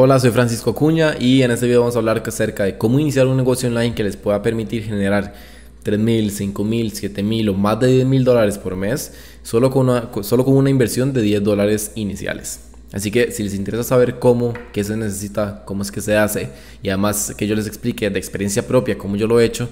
Hola, soy Francisco Cuña y en este video vamos a hablar acerca de cómo iniciar un negocio online que les pueda permitir generar 3.000, 5.000, 7.000 o más de 10.000 dólares por mes solo con, una, solo con una inversión de 10 dólares iniciales. Así que si les interesa saber cómo, qué se necesita, cómo es que se hace y además que yo les explique de experiencia propia cómo yo lo he hecho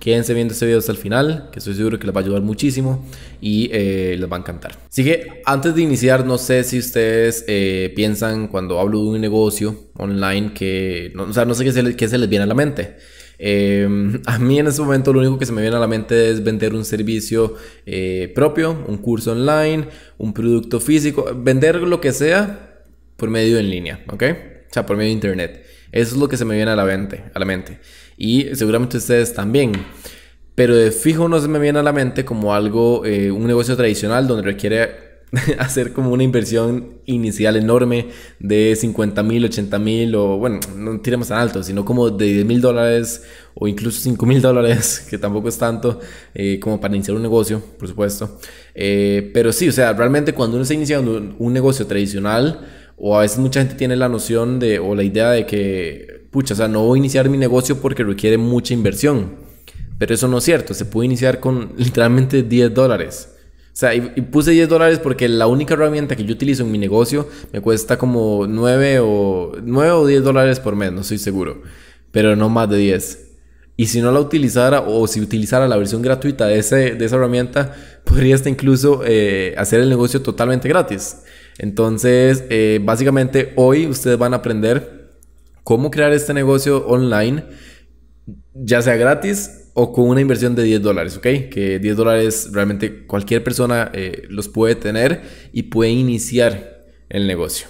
Quédense viendo este video hasta el final, que estoy seguro que les va a ayudar muchísimo y eh, les va a encantar. Así que antes de iniciar, no sé si ustedes eh, piensan cuando hablo de un negocio online que, no, o sea, no sé qué se, les, viene a la mente. Em, a mí en este momento lo único que se me viene a la mente es vender un servicio eh, propio, un curso online, un producto físico, vender lo que sea por medio en línea, ¿ok? O sea, por medio de internet. Eso es lo que se me viene a la mente. A la mente y seguramente ustedes también. Pero de fijo no se me viene a la mente como algo, eh, un negocio tradicional donde requiere hacer como una inversión inicial enorme de 50 mil, 80 mil o bueno, no tiremos tan alto, sino como de 10 mil dólares o incluso 5 mil dólares, que tampoco es tanto eh, como para iniciar un negocio, por supuesto. Eh, pero sí, o sea, realmente cuando uno está iniciando un, negocio tradicional o a veces mucha gente tiene la noción de o la idea de que pucha, o sea, no voy a iniciar mi negocio porque requiere mucha inversión. Pero eso no es cierto, se puede iniciar con literalmente 10 dólares. O sea, y, puse 10 dólares porque la única herramienta que yo utilizo en mi negocio me cuesta como 9 o, 9 o 10 dólares por mes, no estoy seguro. Pero no más de 10. Y si no la utilizara o si utilizara la versión gratuita de, ese, esa herramienta, podría hasta incluso eh, hacer el negocio totalmente gratis. Entonces, eh, básicamente hoy ustedes van a aprender cómo crear este negocio online, ya sea gratis o con una inversión de 10 dólares, ¿ok? Que 10 dólares realmente cualquier persona eh, los puede tener y puede iniciar el negocio.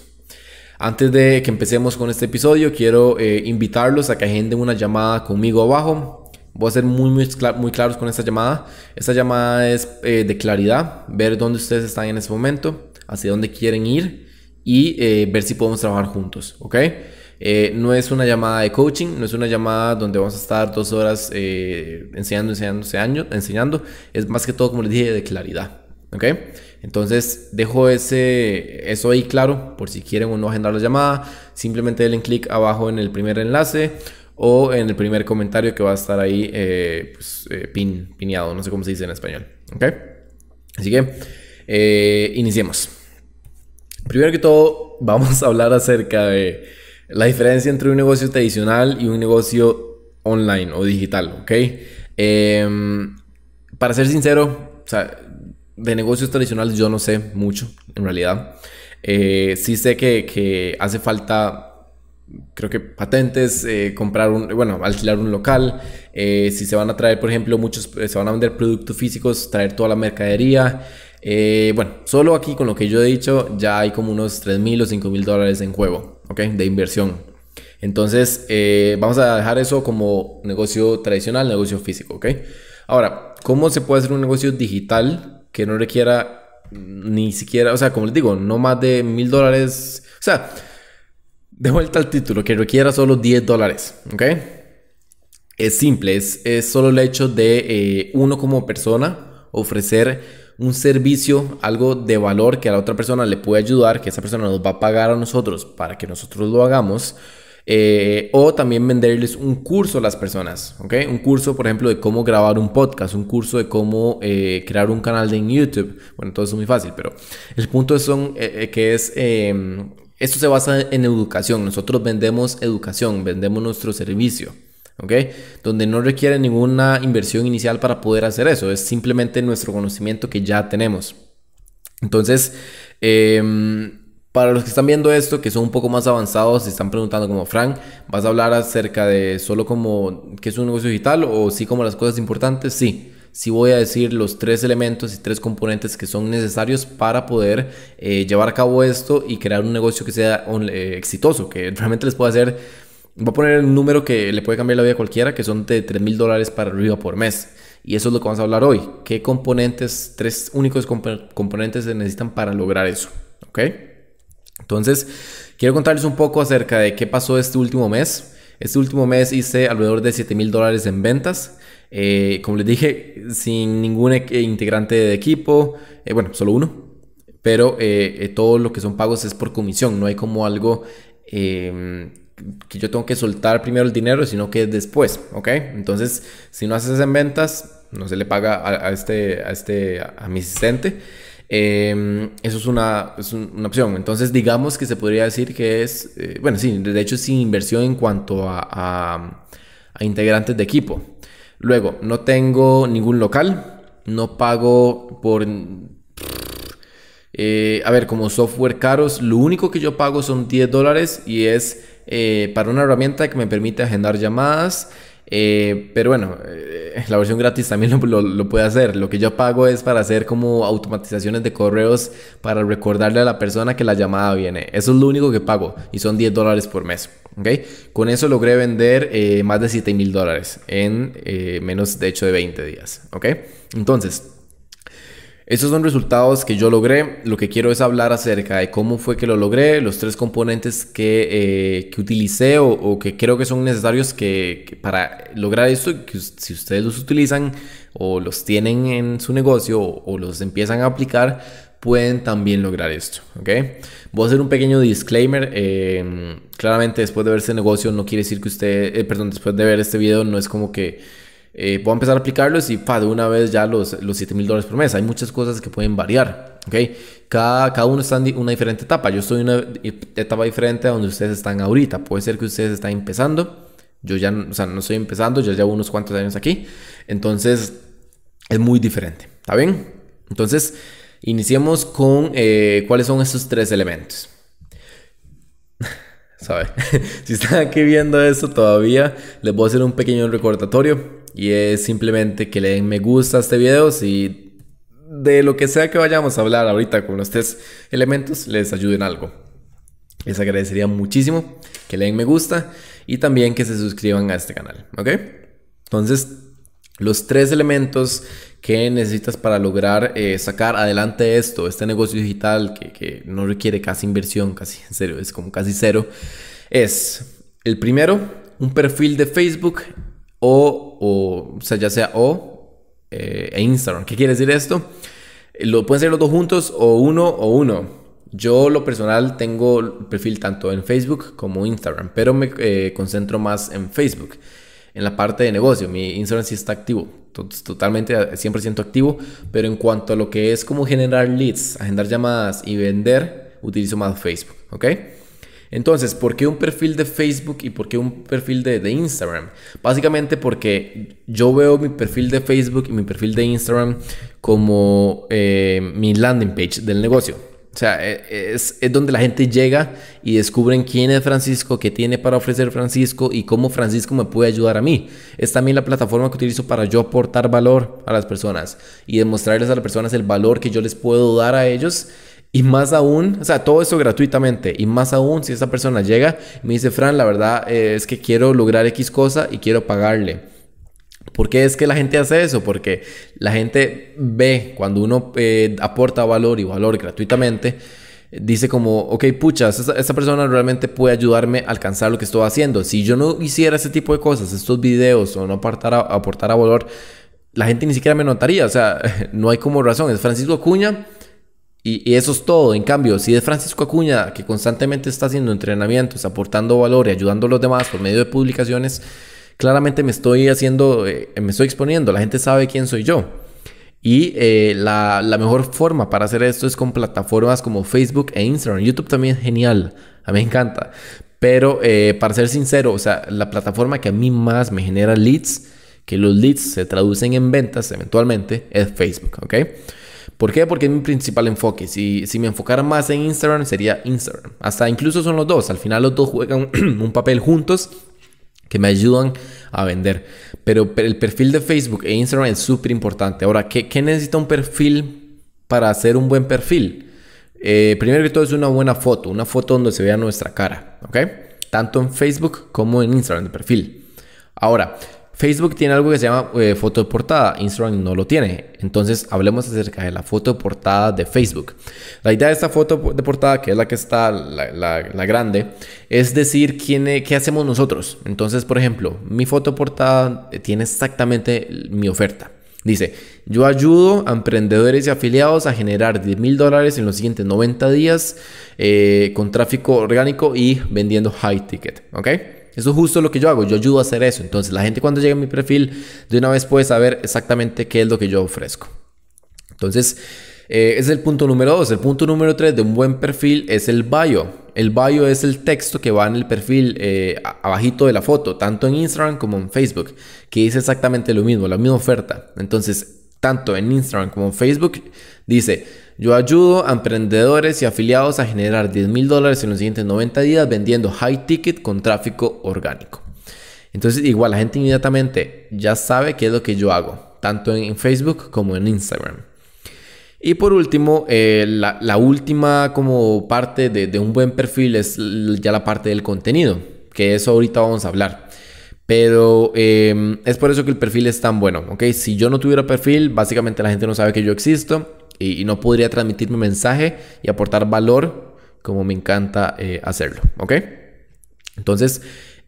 Antes de que empecemos con este episodio, quiero eh, invitarlos a que agenden una llamada conmigo abajo. Voy a ser muy, muy, muy claros con esta llamada. Esta llamada es eh, de claridad, ver dónde ustedes están en este momento, hacia dónde quieren ir y ver si podemos trabajar juntos, ¿ok? Eh, no es una llamada de coaching, no es una llamada donde vamos a estar dos horas eh, enseñando, enseñando, enseñando, enseñando. Es más que todo, como les dije, de claridad. ¿Ok? Entonces, dejo ese, eso ahí claro por si quieren o no agendar la llamada. Simplemente den clic abajo en el primer enlace o en el primer comentario que va a estar ahí eh, pues, pin, pineado, no sé cómo se dice en español. ¿Ok? Así que, iniciemos. Primero que todo, vamos a hablar acerca de la diferencia entre un negocio tradicional y un negocio online o digital, ¿ok? Em, para ser sincero, de negocios tradicionales yo no sé mucho, en realidad. Eh, sí sé que, hace falta, creo que patentes, eh, comprar un, bueno, alquilar un local. Eh, si se van a traer, por ejemplo, muchos, se van a vender productos físicos, traer toda la mercadería. bueno, solo aquí con lo que yo he dicho ya hay como unos 3.000 mil o 5 mil dólares en juego. De inversión. Entonces, eh, vamos a dejar eso como negocio tradicional, negocio físico, ¿ok? Ahora, ¿cómo se puede hacer un negocio digital que no requiera ni siquiera, o sea, como les digo, no más de mil dólares? O sea, de vuelta al título, que requiera solo 10 dólares, ¿ok? Es simple, es, solo el hecho de eh, uno como persona ofrecer un servicio, algo de valor que a la otra persona le puede ayudar, que esa persona nos va a pagar a nosotros para que nosotros lo hagamos. Eh, o también venderles un curso a las personas, Un curso, por ejemplo, de cómo grabar un podcast, un curso de cómo eh, crear un canal en YouTube. Bueno, todo eso es muy fácil, pero el punto son, eh, que es, em, esto se basa en educación. Nosotros vendemos educación, vendemos nuestro servicio. Donde no requiere ninguna inversión inicial para poder hacer eso, es simplemente nuestro conocimiento que ya tenemos. Entonces, em, para los que están viendo esto, que son un poco más avanzados, se están preguntando como, Frank, ¿vas a hablar acerca de solo como qué es un negocio digital o sí como las cosas importantes? Sí. Sí voy a decir los tres elementos y tres componentes que son necesarios para poder eh, llevar a cabo esto y crear un negocio que sea eh, exitoso, que realmente les pueda hacer Voy a poner el número que le puede cambiar la vida a cualquiera, que son de 3 mil dólares para arriba por mes. Y eso es lo que vamos a hablar hoy. ¿Qué componentes, tres únicos componentes se necesitan para lograr eso? ¿Ok? Entonces, quiero contarles un poco acerca de qué pasó este último mes. Este último mes hice alrededor de 7 mil dólares en ventas. Eh, como les dije, sin ningún e-, integrante de equipo. Eh, bueno, solo uno. Pero eh, todo lo que son pagos es por comisión. No hay como algo em, que yo tengo que soltar primero el dinero, sino que después, ¿ok? Entonces, si no haces en ventas, no se le paga a, este, a este, a mi asistente. Em, eso es una, es una, opción. Entonces, digamos que se podría decir que es, eh, bueno, sí, de hecho, sin inversión en cuanto a, a, integrantes de equipo. Luego, no tengo ningún local, no pago por eh, a ver, como software caros, lo único que yo pago son 10 dólares y es eh, para una herramienta que me permite agendar llamadas. Eh, pero bueno, eh, la versión gratis también lo, puede hacer. Lo que yo pago es para hacer como automatizaciones de correos para recordarle a la persona que la llamada viene. Eso es lo único que pago y son 10 dólares por mes. ¿okay? Con eso logré vender más de 7 mil dólares en menos de hecho de 20 días. ¿Ok? Entonces, estos son resultados que yo logré. Lo que quiero es hablar acerca de cómo fue que lo logré, los tres componentes que, eh, utilicé o, que creo que son necesarios que, para lograr esto, que si ustedes los utilizan o los tienen en su negocio o, los empiezan a aplicar, pueden también lograr esto. ¿ok? Voy a hacer un pequeño disclaimer. Em, claramente después de ver este negocio no quiere decir que usted, eh, perdón, después de ver este video no es como que eh, voy a empezar a aplicarlos y pa, de una vez ya los, los 7 mil dólares por mes. Hay muchas cosas que pueden variar, Cada, uno está en una diferente etapa. Yo estoy en una etapa diferente a donde ustedes están ahorita. Puede ser que ustedes están empezando. Yo ya, o no estoy empezando, ya llevo unos cuantos años aquí. Entonces, es muy diferente, ¿está bien? Entonces, iniciemos con eh, cuáles son estos tres elementos. ¿sabe? si están aquí viendo esto todavía, les voy a hacer un pequeño recordatorio y es simplemente que le den me gusta a este video si de lo que sea que vayamos a hablar ahorita con los tres elementos les ayuden algo. Les agradecería muchísimo que le den me gusta y también que se suscriban a este canal, ¿ok? Entonces, los tres elementos ¿Qué necesitas para lograr eh, sacar adelante esto, este negocio digital que, que, no requiere casi inversión, casi en serio, es como casi cero? Es el primero, un perfil de Facebook o, o, o sea, ya sea o eh, e Instagram. ¿Qué quiere decir esto? Lo pueden ser los dos juntos o uno o uno. Yo lo personal tengo perfil tanto en Facebook como Instagram, pero me eh, concentro más en Facebook en la parte de negocio. Mi Instagram sí está activo, totalmente 100% eh, activo, pero en cuanto a lo que es como generar leads, agendar llamadas y vender, utilizo más Facebook, ¿ok? Entonces, ¿por qué un perfil de Facebook y por qué un perfil de, Instagram? Básicamente porque yo veo mi perfil de Facebook y mi perfil de Instagram como eh, mi landing page del negocio. O sea, e, e, es, donde la gente llega y descubren quién es Francisco, qué tiene para ofrecer Francisco y cómo Francisco me puede ayudar a mí. Es también la plataforma que utilizo para yo aportar valor a las personas y demostrarles a las personas el valor que yo les puedo dar a ellos. Y más aún, o sea, todo eso gratuitamente. Y más aún si esa persona llega y me dice, Fran, la verdad eh, es que quiero lograr X cosa y quiero pagarle. ¿Por qué es que la gente hace eso? Porque la gente ve cuando uno eh, aporta valor y valor gratuitamente, dice como, ok, pucha, esa, persona realmente puede ayudarme a alcanzar lo que estoy haciendo. Si yo no hiciera ese tipo de cosas, estos videos o no aportara, valor, la gente ni siquiera me notaría. O sea, no hay como razón. Es Francisco Acuña y, y eso es todo. En cambio, si es Francisco Acuña que constantemente está haciendo entrenamientos, aportando valor y ayudando a los demás por medio de publicaciones, claramente me estoy haciendo, eh, me estoy exponiendo, la gente sabe quién soy yo. Y eh, la, mejor forma para hacer esto es con plataformas como Facebook e Instagram. YouTube también es genial, a mí me encanta. Pero eh, para ser sincero, o sea, la plataforma que a mí más me genera leads, que los leads se traducen en ventas eventualmente, es Facebook, ¿ok? ¿Por qué? Porque es mi principal enfoque. Si, si me enfocara más en Instagram, sería Instagram. Hasta incluso son los dos. Al final los dos juegan un papel juntos que me ayudan a vender. Pero el perfil de Facebook e Instagram es súper importante. Ahora, ¿qué, necesita un perfil para hacer un buen perfil? Eh, primero que todo es una buena foto, una foto donde se vea nuestra cara, ¿ok? Tanto en Facebook como en Instagram de perfil. Ahora, Facebook tiene algo que se llama eh, foto de portada, Instagram no lo tiene. Entonces hablemos acerca de la foto de portada de Facebook. La idea de esta foto de portada, que es la que está la, grande, es decir quién, eh, qué hacemos nosotros. Entonces, por ejemplo, mi foto portada eh, tiene exactamente mi oferta. Dice, yo ayudo a emprendedores y afiliados a generar 10 mil dólares en los siguientes 90 días con tráfico orgánico y vendiendo high ticket. ¿Ok? Eso es justo lo que yo hago, yo ayudo a hacer eso. Entonces la gente cuando llegue a mi perfil de una vez puede saber exactamente qué es lo que yo ofrezco. Entonces, eh, es el punto número dos. El punto número tres de un buen perfil es el bio. El bio es el texto que va en el perfil eh, abajito de la foto, tanto en Instagram como en Facebook, que dice exactamente lo mismo, la misma oferta. Entonces, tanto en Instagram como en Facebook, dice yo ayudo a emprendedores y afiliados a generar 10 mil dólares en los siguientes 90 días vendiendo high ticket con tráfico orgánico. Entonces, igual la gente inmediatamente ya sabe qué es lo que yo hago, tanto en Facebook como en Instagram. Y por último, eh, la, última como parte de, un buen perfil es ya la parte del contenido, que eso ahorita vamos a hablar. Pero em, es por eso que el perfil es tan bueno, ¿ok? Si yo no tuviera perfil, básicamente la gente no sabe que yo existo y, no podría transmitir mi mensaje y aportar valor como me encanta eh, hacerlo, ¿ok? Entonces,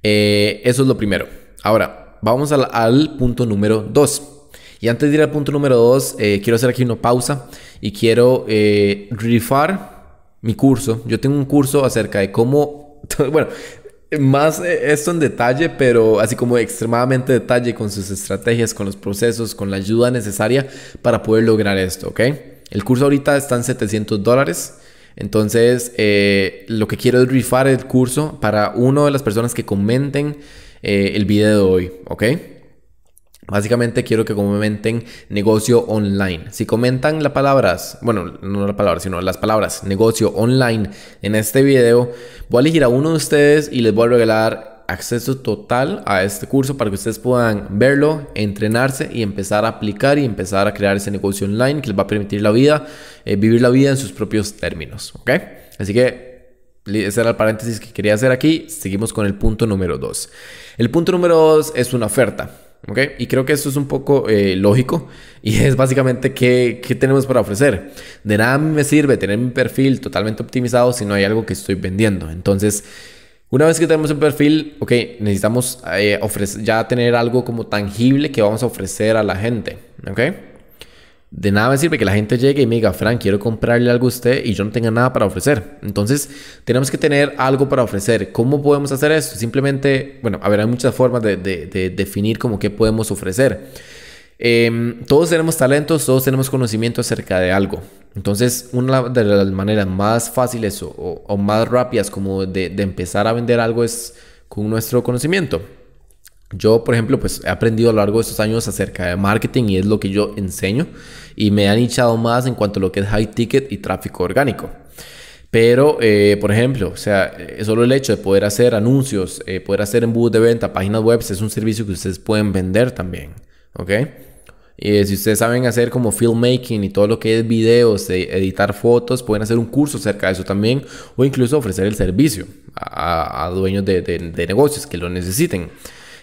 eh, eso es lo primero. Ahora, vamos al, punto número 2. Y antes de ir al punto número 2, eh, quiero hacer aquí una pausa y quiero rifar mi curso. Yo tengo un curso acerca de cómo, bueno, más esto en detalle, pero así como extremadamente detalle con sus estrategias, con los procesos, con la ayuda necesaria para poder lograr esto, ¿ok? El curso ahorita está en 700 dólares. Entonces, eh, lo que quiero es rifar el curso para una de las personas que comenten eh, el video de hoy, ¿ok? Básicamente quiero que comenten negocio online. Si comentan las palabras, bueno, no las palabras, sino las palabras negocio online en este video, voy a elegir a uno de ustedes y les voy a regalar acceso total a este curso para que ustedes puedan verlo, entrenarse y empezar a aplicar y empezar a crear ese negocio online que les va a permitir la vida, eh, vivir la vida en sus propios términos. ¿Ok? Así que ese era el paréntesis que quería hacer aquí. Seguimos con el punto número 2. El punto número 2 es una oferta. ¿ok? Y creo que esto es un poco eh, lógico y es básicamente qué, qué tenemos para ofrecer. De nada me sirve tener mi perfil totalmente optimizado si no hay algo que estoy vendiendo. Entonces, una vez que tenemos el perfil, ok, necesitamos eh, ya tener algo como tangible que vamos a ofrecer a la gente, ok. De nada me sirve que la gente llegue y me diga, Frank, quiero comprarle algo a usted y yo no tenga nada para ofrecer. Entonces, tenemos que tener algo para ofrecer. ¿Cómo podemos hacer eso? Simplemente, bueno, a ver, hay muchas formas de, de definir como qué podemos ofrecer. Em, todos tenemos talentos, todos tenemos conocimiento acerca de algo. Entonces, una de las maneras más fáciles o, más rápidas como de, empezar a vender algo es con nuestro conocimiento. Yo, por ejemplo, pues he aprendido a lo largo de estos años acerca de marketing y es lo que yo enseño y me han hinchado más en cuanto a lo que es high ticket y tráfico orgánico. Pero, eh, por ejemplo, o sea, eh, solo el hecho de poder hacer anuncios, eh, poder hacer embudos de venta, páginas web, es un servicio que ustedes pueden vender también, ¿ok? y si ustedes saben hacer como filmmaking y todo lo que es videos, editar fotos, pueden hacer un curso acerca de eso también o incluso ofrecer el servicio a, dueños de, negocios que lo necesiten.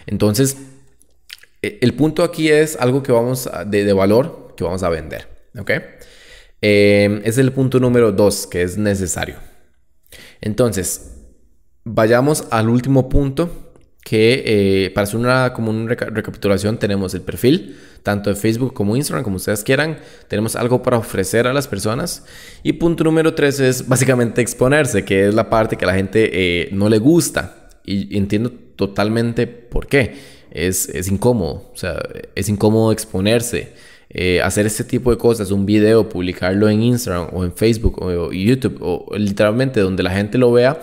Entonces, e, el punto aquí es algo que vamos de, valor que vamos a vender. ¿Ok? Em, es el punto número dos que es necesario. Entonces, vayamos al último punto que eh, para hacer una, como recapitulación tenemos el perfil, tanto de Facebook como Instagram, como ustedes quieran. Tenemos algo para ofrecer a las personas. Y punto número tres es básicamente exponerse, que es la parte que a la gente eh, no le gusta. Y entiendo totalmente por qué. Es, es incómodo, o sea, es incómodo exponerse. Eh, hacer este tipo de cosas, un video, publicarlo en Instagram o en Facebook o, o YouTube o literalmente donde la gente lo vea,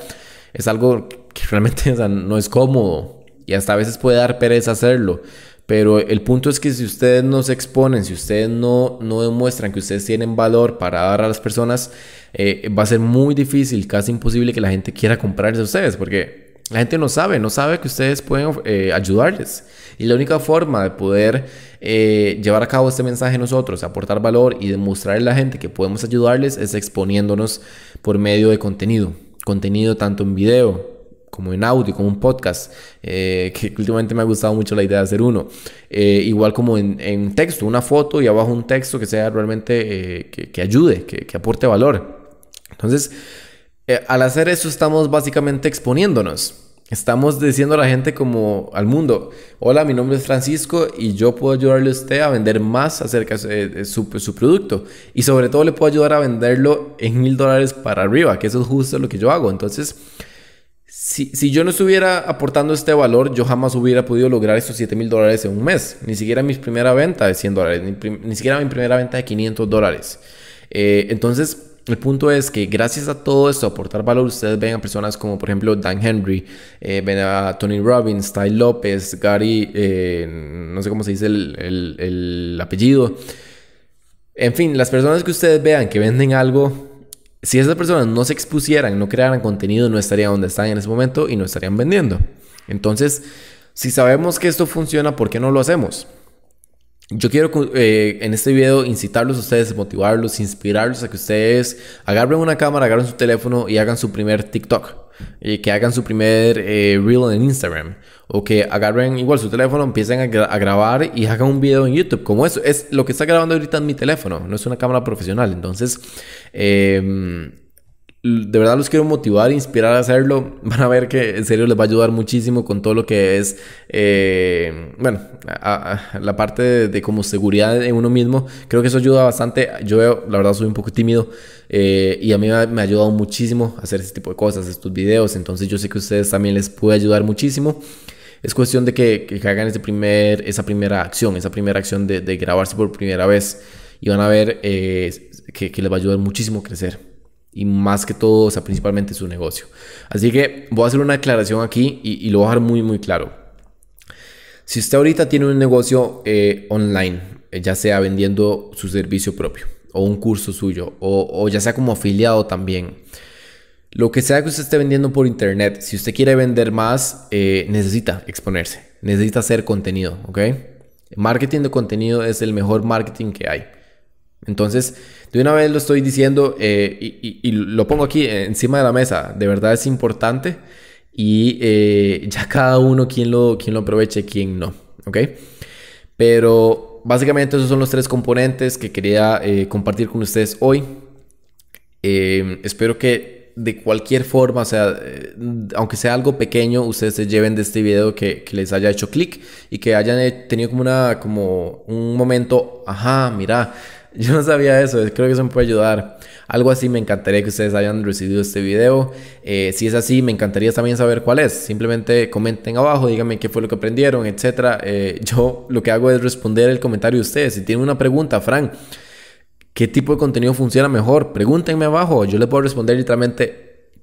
es algo que realmente no es cómodo y hasta a veces puede dar pereza hacerlo. Pero el punto es que si ustedes no se exponen, si ustedes no, demuestran que ustedes tienen valor para dar a las personas, eh, va a ser muy difícil, casi imposible que la gente quiera comprarse a ustedes, porque la gente no sabe, no sabe que ustedes pueden eh, ayudarles. Y la única forma de poder eh, llevar a cabo este mensaje nosotros, aportar valor y demostrarle a la gente que podemos ayudarles es exponiéndonos por medio de contenido. Contenido tanto en video como en audio, como un podcast, eh, que últimamente me ha gustado mucho la idea de hacer uno. Eh, igual como en, en, texto, una foto y abajo un texto que sea realmente, eh, que, que, ayude, que, que, aporte valor. Entonces, eh, al hacer eso estamos básicamente exponiéndonos. Estamos diciendo a la gente como al mundo, hola, mi nombre es Francisco y yo puedo ayudarle a usted a vender más acerca de su, su producto. Y sobre todo le puedo ayudar a venderlo en mil dólares para arriba, que eso es justo lo que yo hago. Entonces, si, yo no estuviera aportando este valor, yo jamás hubiera podido lograr estos 7 mil dólares en un mes. Ni siquiera mi primera venta de 100 dólares, ni, siquiera mi primera venta de 500 dólares. Eh, entonces, el punto es que gracias a todo esto, aportar valor, ustedes ven a personas como por ejemplo Dan Henry, eh, ven a Tony Robbins, Ty López, Gary, eh, no sé cómo se dice el, el apellido. En fin, las personas que ustedes vean que venden algo si esas personas no se expusieran, no crearan contenido, no estarían donde están en ese momento y no estarían vendiendo. Entonces, si sabemos que esto funciona, ¿por qué no lo hacemos? Yo quiero eh, en este video incitarlos a ustedes, motivarlos, inspirarlos a que ustedes agarren una cámara, agarren su teléfono y hagan su primer TikTok. Y que hagan su primer eh, reel en Instagram o que agarren igual su teléfono, empiecen a, grabar y hagan un video en YouTube. Como eso, es lo que está grabando ahorita en mi teléfono, no es una cámara profesional. Entonces, em, de verdad los quiero motivar, inspirar a hacerlo. Van a ver que en serio les va a ayudar muchísimo con todo lo que es, eh, bueno, a, la parte de, como seguridad en uno mismo. Creo que eso ayuda bastante. Yo, la verdad, soy un poco tímido eh, y a mí me ha, ayudado muchísimo hacer este tipo de cosas, estos videos. Entonces yo sé que a ustedes también les puede ayudar muchísimo es cuestión de que, hagan ese primer, esa primera acción, esa primera acción de, grabarse por primera vez y van a ver eh, que, les va a ayudar muchísimo a crecer y más que todo, o sea, principalmente su negocio. Así que voy a hacer una aclaración aquí y, lo voy a dejar muy, muy claro. Si usted ahorita tiene un negocio eh, online, eh, ya sea vendiendo su servicio propio o un curso suyo o, o ya sea como afiliado también, lo que sea que usted esté vendiendo por internet, si usted quiere vender más, eh, necesita exponerse, necesita hacer contenido, ¿ok? Marketing de contenido es el mejor marketing que hay. Entonces, de una vez lo estoy diciendo eh, y, lo pongo aquí encima de la mesa, de verdad es importante y eh, ya cada uno quien lo, quien lo aproveche, quien no, ¿ok? Pero básicamente esos son los tres componentes que quería compartir con ustedes hoy. espero que de cualquier forma, o sea, eh, aunque sea algo pequeño, ustedes se lleven de este video que, les haya hecho clic y que hayan eh, tenido como, una, como un momento, ajá, mira, yo no sabía eso, creo que eso me puede ayudar. Algo así, me encantaría que ustedes hayan recibido este video. Eh, si es así, me encantaría también saber cuál es. Simplemente comenten abajo, díganme qué fue lo que aprendieron, etc. yo lo que hago es responder el comentario de ustedes. Si tienen una pregunta, Frank ¿Qué tipo de contenido funciona mejor? Pregúntenme abajo, yo les puedo responder literalmente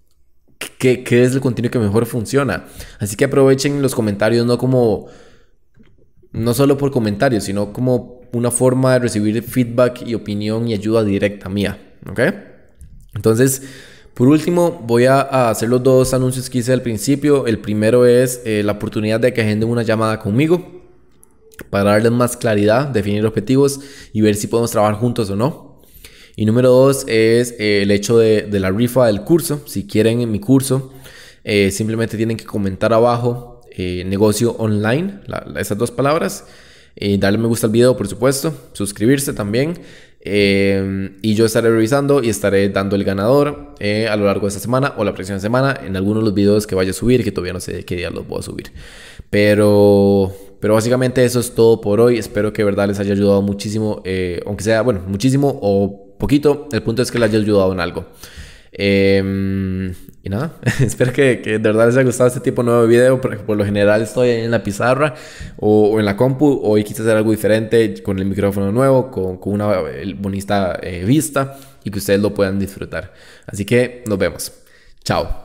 qué, es el contenido que mejor funciona. Así que aprovechen los comentarios, no como, no solo por comentarios, sino como una forma de recibir feedback y opinión y ayuda directa mía, ¿ok? Entonces, por último, voy a, hacer los dos anuncios que hice al principio. El primero es eh, la oportunidad de que agenden una llamada conmigo para darles más claridad, definir objetivos y ver si podemos trabajar juntos o no. Y número dos es eh, el hecho de, la rifa del curso. Si quieren en mi curso, eh, simplemente tienen que comentar abajo eh, negocio online, esas dos palabras. darle me gusta al video, por supuesto. Suscribirse también. y yo estaré revisando y estaré dando el ganador a lo largo de esta semana o la próxima semana en algunos de los videos que vaya a subir, que todavía no sé qué día los voy a subir. Pero pero básicamente eso es todo por hoy. Espero que verdad les haya ayudado muchísimo, aunque sea, bueno, muchísimo o poquito. El punto es que le haya ayudado en algo. Em, y nada, espero que, de verdad les haya gustado este tipo de nuevo video, porque por lo general estoy en la pizarra o, en la compu, hoy quise hacer algo diferente con el micrófono nuevo, con, una bonita eh, vista y que ustedes lo puedan disfrutar. Así que nos vemos. Chao.